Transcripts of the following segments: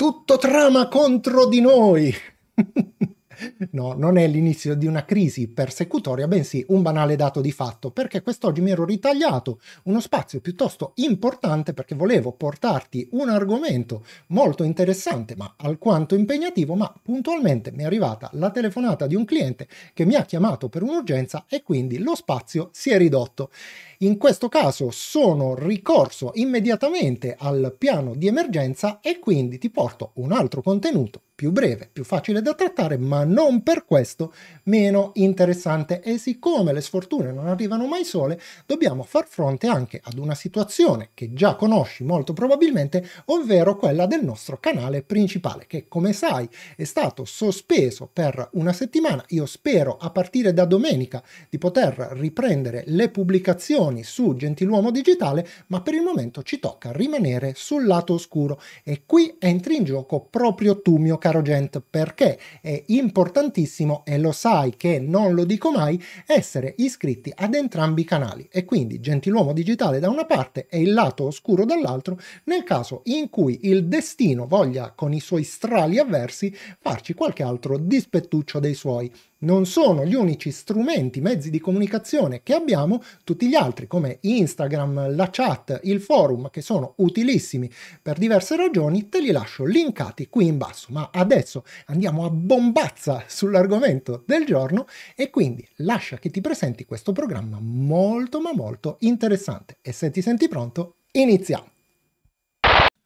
tutto trama contro di noi. no, non è l'inizio di una crisi persecutoria, bensì un banale dato di fatto, perché quest'oggi mi ero ritagliato uno spazio piuttosto importante perché volevo portarti un argomento molto interessante, ma alquanto impegnativo, ma puntualmente mi è arrivata la telefonata di un cliente che mi ha chiamato per un'urgenza e quindi lo spazio si è ridotto. In questo caso sono ricorso immediatamente al piano di emergenza e quindi ti porto un altro contenuto più breve, più facile da trattare, ma non per questo meno interessante. E siccome le sfortune non arrivano mai sole, dobbiamo far fronte anche ad una situazione che già conosci molto probabilmente, ovvero quella del nostro canale principale, che come sai è stato sospeso per una settimana. Io spero a partire da domenica di poter riprendere le pubblicazioni informazioni su Gentiluomo Digitale, ma per il momento ci tocca rimanere sul lato oscuro e qui entri in gioco proprio tu, mio caro Gent, perché è importantissimo e lo sai che non lo dico mai essere iscritti ad entrambi i canali e quindi Gentiluomo Digitale da una parte e il lato oscuro dall'altro nel caso in cui il destino voglia con i suoi strali avversi farci qualche altro dispettuccio dei suoi non sono gli unici strumenti, mezzi di comunicazione che abbiamo, tutti gli altri come Instagram, la chat, il forum, che sono utilissimi per diverse ragioni, te li lascio linkati qui in basso. Ma adesso andiamo a bombazza sull'argomento del giorno e quindi lascia che ti presenti questo programma molto ma molto interessante. E se ti senti pronto, iniziamo!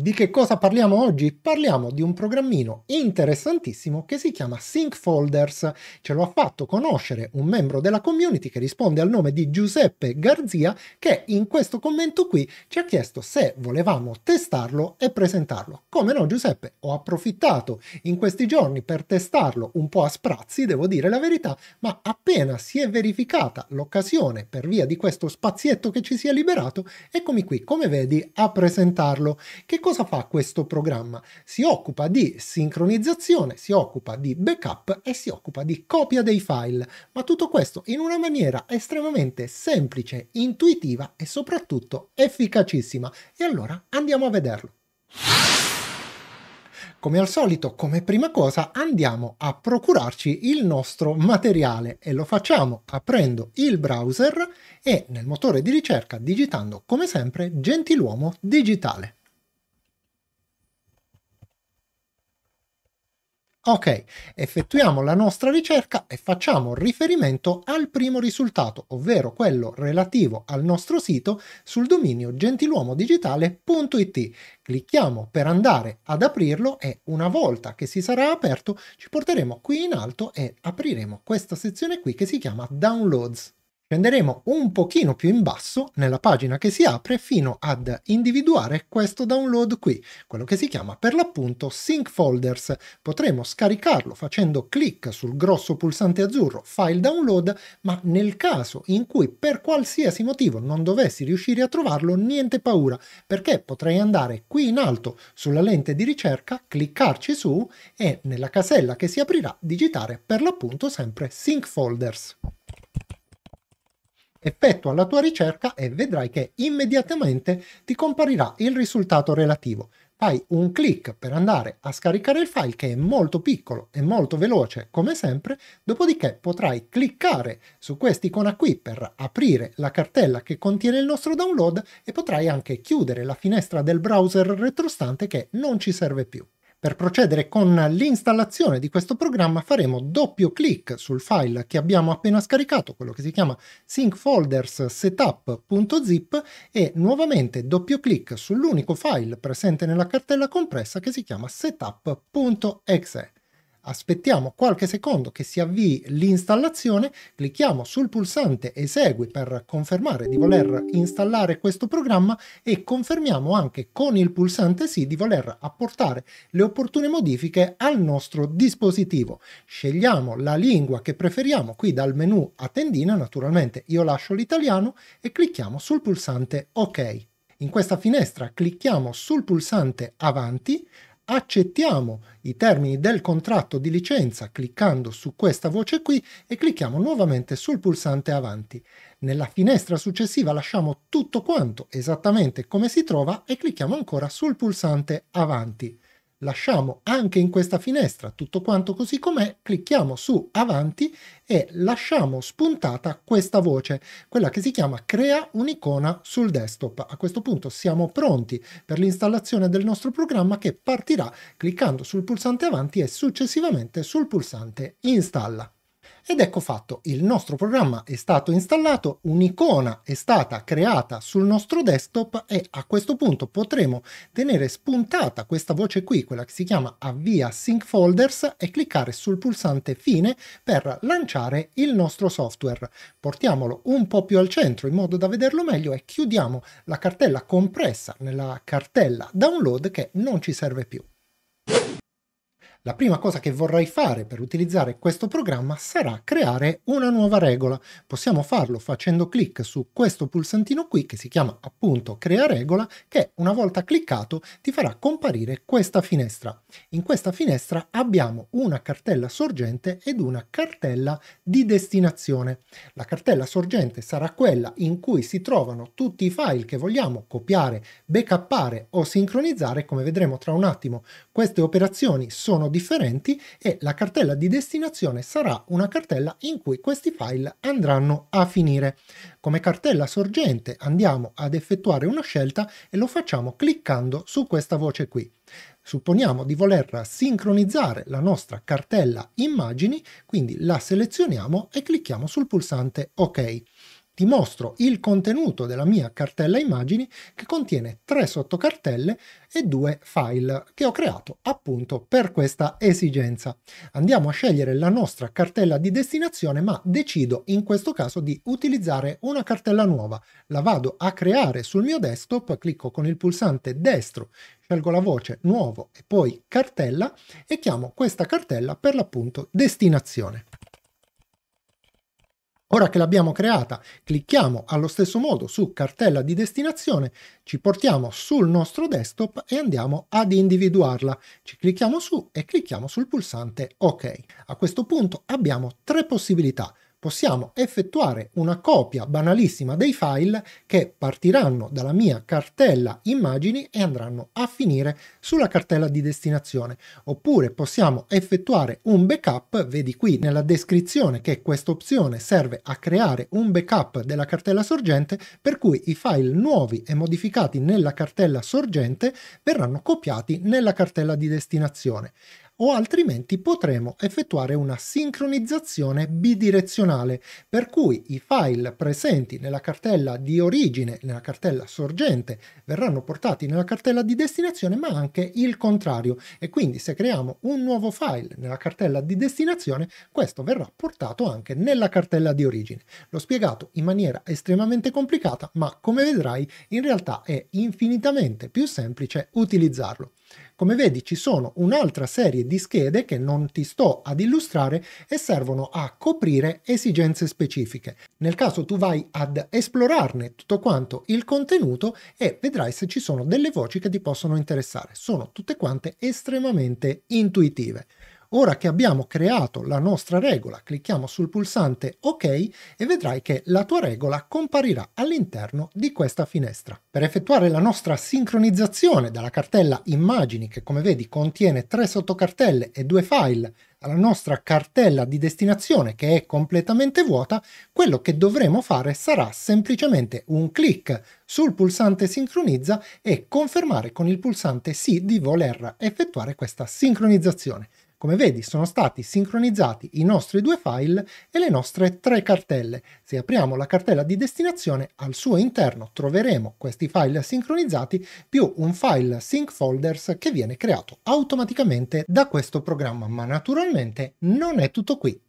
Di che cosa parliamo oggi? Parliamo di un programmino interessantissimo che si chiama Sync Folders. Ce lo ha fatto conoscere un membro della community che risponde al nome di Giuseppe Garzia che in questo commento qui ci ha chiesto se volevamo testarlo e presentarlo. Come no Giuseppe, ho approfittato in questi giorni per testarlo un po' a sprazzi, devo dire la verità, ma appena si è verificata l'occasione per via di questo spazietto che ci si è liberato, eccomi qui, come vedi, a presentarlo. Che cosa fa questo programma? Si occupa di sincronizzazione, si occupa di backup e si occupa di copia dei file, ma tutto questo in una maniera estremamente semplice, intuitiva e soprattutto efficacissima. E allora andiamo a vederlo. Come al solito, come prima cosa, andiamo a procurarci il nostro materiale e lo facciamo aprendo il browser e nel motore di ricerca digitando come sempre Gentiluomo Digitale. Ok, effettuiamo la nostra ricerca e facciamo riferimento al primo risultato, ovvero quello relativo al nostro sito sul dominio gentiluomodigitale.it. Clicchiamo per andare ad aprirlo e una volta che si sarà aperto ci porteremo qui in alto e apriremo questa sezione qui che si chiama Downloads. Scenderemo un pochino più in basso nella pagina che si apre fino ad individuare questo download qui, quello che si chiama per l'appunto Sync Folders. Potremo scaricarlo facendo clic sul grosso pulsante azzurro File Download, ma nel caso in cui per qualsiasi motivo non dovessi riuscire a trovarlo, niente paura, perché potrei andare qui in alto sulla lente di ricerca, cliccarci su e nella casella che si aprirà digitare per l'appunto sempre Sync Folders effettua la tua ricerca e vedrai che immediatamente ti comparirà il risultato relativo. Fai un clic per andare a scaricare il file che è molto piccolo e molto veloce come sempre, dopodiché potrai cliccare su quest'icona qui per aprire la cartella che contiene il nostro download e potrai anche chiudere la finestra del browser retrostante che non ci serve più. Per procedere con l'installazione di questo programma faremo doppio clic sul file che abbiamo appena scaricato, quello che si chiama syncfolderssetup.zip e nuovamente doppio clic sull'unico file presente nella cartella compressa che si chiama setup.exe aspettiamo qualche secondo che si avvii l'installazione, clicchiamo sul pulsante esegui per confermare di voler installare questo programma e confermiamo anche con il pulsante sì di voler apportare le opportune modifiche al nostro dispositivo. Scegliamo la lingua che preferiamo qui dal menu a tendina, naturalmente io lascio l'italiano e clicchiamo sul pulsante ok. In questa finestra clicchiamo sul pulsante avanti, accettiamo i termini del contratto di licenza cliccando su questa voce qui e clicchiamo nuovamente sul pulsante avanti. Nella finestra successiva lasciamo tutto quanto esattamente come si trova e clicchiamo ancora sul pulsante avanti lasciamo anche in questa finestra tutto quanto così com'è, clicchiamo su avanti e lasciamo spuntata questa voce, quella che si chiama crea un'icona sul desktop. A questo punto siamo pronti per l'installazione del nostro programma che partirà cliccando sul pulsante avanti e successivamente sul pulsante installa. Ed ecco fatto, il nostro programma è stato installato, un'icona è stata creata sul nostro desktop e a questo punto potremo tenere spuntata questa voce qui, quella che si chiama avvia sync folders e cliccare sul pulsante fine per lanciare il nostro software. Portiamolo un po' più al centro in modo da vederlo meglio e chiudiamo la cartella compressa nella cartella download che non ci serve più. La prima cosa che vorrai fare per utilizzare questo programma sarà creare una nuova regola. Possiamo farlo facendo clic su questo pulsantino qui che si chiama appunto crea regola che una volta cliccato ti farà comparire questa finestra. In questa finestra abbiamo una cartella sorgente ed una cartella di destinazione. La cartella sorgente sarà quella in cui si trovano tutti i file che vogliamo copiare, backuppare o sincronizzare. Come vedremo tra un attimo, queste operazioni sono di differenti e la cartella di destinazione sarà una cartella in cui questi file andranno a finire. Come cartella sorgente andiamo ad effettuare una scelta e lo facciamo cliccando su questa voce qui. Supponiamo di voler sincronizzare la nostra cartella immagini, quindi la selezioniamo e clicchiamo sul pulsante OK ti mostro il contenuto della mia cartella immagini che contiene tre sottocartelle e due file che ho creato appunto per questa esigenza. Andiamo a scegliere la nostra cartella di destinazione ma decido in questo caso di utilizzare una cartella nuova. La vado a creare sul mio desktop, clicco con il pulsante destro scelgo la voce nuovo e poi cartella e chiamo questa cartella per l'appunto destinazione. Ora che l'abbiamo creata, clicchiamo allo stesso modo su cartella di destinazione, ci portiamo sul nostro desktop e andiamo ad individuarla. Ci clicchiamo su e clicchiamo sul pulsante OK. A questo punto abbiamo tre possibilità possiamo effettuare una copia banalissima dei file che partiranno dalla mia cartella immagini e andranno a finire sulla cartella di destinazione. Oppure possiamo effettuare un backup, vedi qui nella descrizione che questa opzione serve a creare un backup della cartella sorgente per cui i file nuovi e modificati nella cartella sorgente verranno copiati nella cartella di destinazione o altrimenti potremo effettuare una sincronizzazione bidirezionale, per cui i file presenti nella cartella di origine, nella cartella sorgente, verranno portati nella cartella di destinazione, ma anche il contrario. E quindi se creiamo un nuovo file nella cartella di destinazione, questo verrà portato anche nella cartella di origine. L'ho spiegato in maniera estremamente complicata, ma come vedrai in realtà è infinitamente più semplice utilizzarlo. Come vedi ci sono un'altra serie di schede che non ti sto ad illustrare e servono a coprire esigenze specifiche. Nel caso tu vai ad esplorarne tutto quanto il contenuto e vedrai se ci sono delle voci che ti possono interessare. Sono tutte quante estremamente intuitive. Ora che abbiamo creato la nostra regola, clicchiamo sul pulsante OK e vedrai che la tua regola comparirà all'interno di questa finestra. Per effettuare la nostra sincronizzazione dalla cartella immagini, che come vedi contiene tre sottocartelle e due file, alla nostra cartella di destinazione che è completamente vuota, quello che dovremo fare sarà semplicemente un clic sul pulsante sincronizza e confermare con il pulsante sì di voler effettuare questa sincronizzazione. Come vedi sono stati sincronizzati i nostri due file e le nostre tre cartelle. Se apriamo la cartella di destinazione al suo interno troveremo questi file sincronizzati più un file sync folders che viene creato automaticamente da questo programma ma naturalmente non è tutto qui.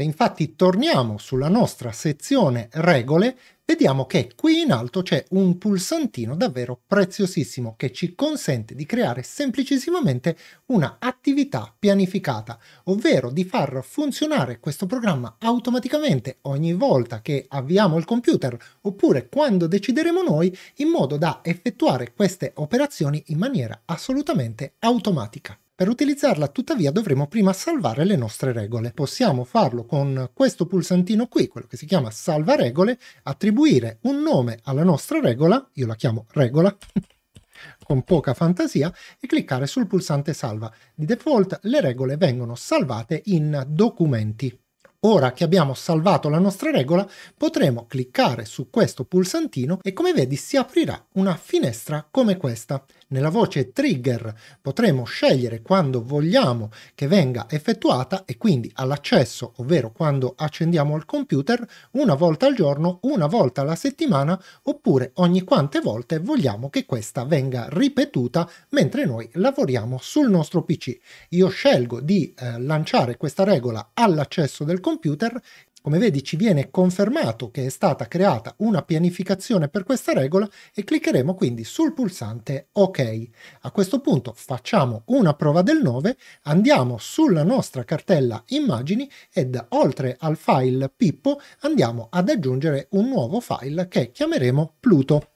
E infatti torniamo sulla nostra sezione regole, vediamo che qui in alto c'è un pulsantino davvero preziosissimo che ci consente di creare semplicissimamente una attività pianificata, ovvero di far funzionare questo programma automaticamente ogni volta che avviamo il computer oppure quando decideremo noi in modo da effettuare queste operazioni in maniera assolutamente automatica. Per utilizzarla tuttavia dovremo prima salvare le nostre regole. Possiamo farlo con questo pulsantino qui, quello che si chiama salva regole, attribuire un nome alla nostra regola, io la chiamo regola, con poca fantasia e cliccare sul pulsante salva. Di default le regole vengono salvate in documenti. Ora che abbiamo salvato la nostra regola potremo cliccare su questo pulsantino e come vedi si aprirà una finestra come questa. Nella voce trigger potremo scegliere quando vogliamo che venga effettuata e quindi all'accesso, ovvero quando accendiamo il computer, una volta al giorno, una volta alla settimana oppure ogni quante volte vogliamo che questa venga ripetuta mentre noi lavoriamo sul nostro PC. Io scelgo di eh, lanciare questa regola all'accesso del computer computer, come vedi ci viene confermato che è stata creata una pianificazione per questa regola e cliccheremo quindi sul pulsante OK. A questo punto facciamo una prova del 9, andiamo sulla nostra cartella immagini ed oltre al file Pippo andiamo ad aggiungere un nuovo file che chiameremo Pluto.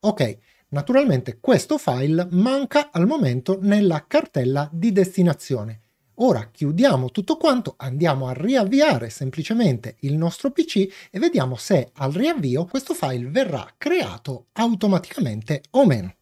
Ok, naturalmente questo file manca al momento nella cartella di destinazione. Ora chiudiamo tutto quanto, andiamo a riavviare semplicemente il nostro PC e vediamo se al riavvio questo file verrà creato automaticamente o meno.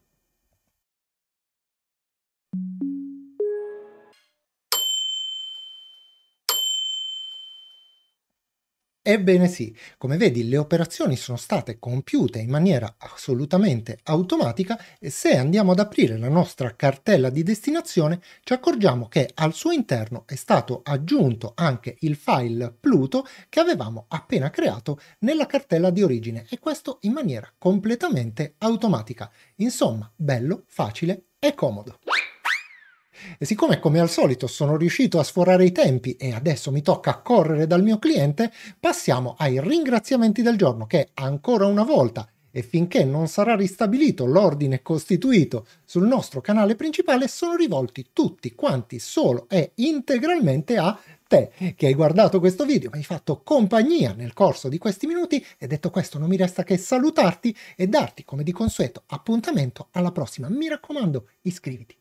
Ebbene sì, come vedi le operazioni sono state compiute in maniera assolutamente automatica e se andiamo ad aprire la nostra cartella di destinazione ci accorgiamo che al suo interno è stato aggiunto anche il file Pluto che avevamo appena creato nella cartella di origine e questo in maniera completamente automatica. Insomma, bello, facile e comodo. E siccome come al solito sono riuscito a sforare i tempi e adesso mi tocca correre dal mio cliente, passiamo ai ringraziamenti del giorno che ancora una volta e finché non sarà ristabilito l'ordine costituito sul nostro canale principale sono rivolti tutti quanti solo e integralmente a te che hai guardato questo video, mi hai fatto compagnia nel corso di questi minuti e detto questo non mi resta che salutarti e darti come di consueto appuntamento alla prossima. Mi raccomando iscriviti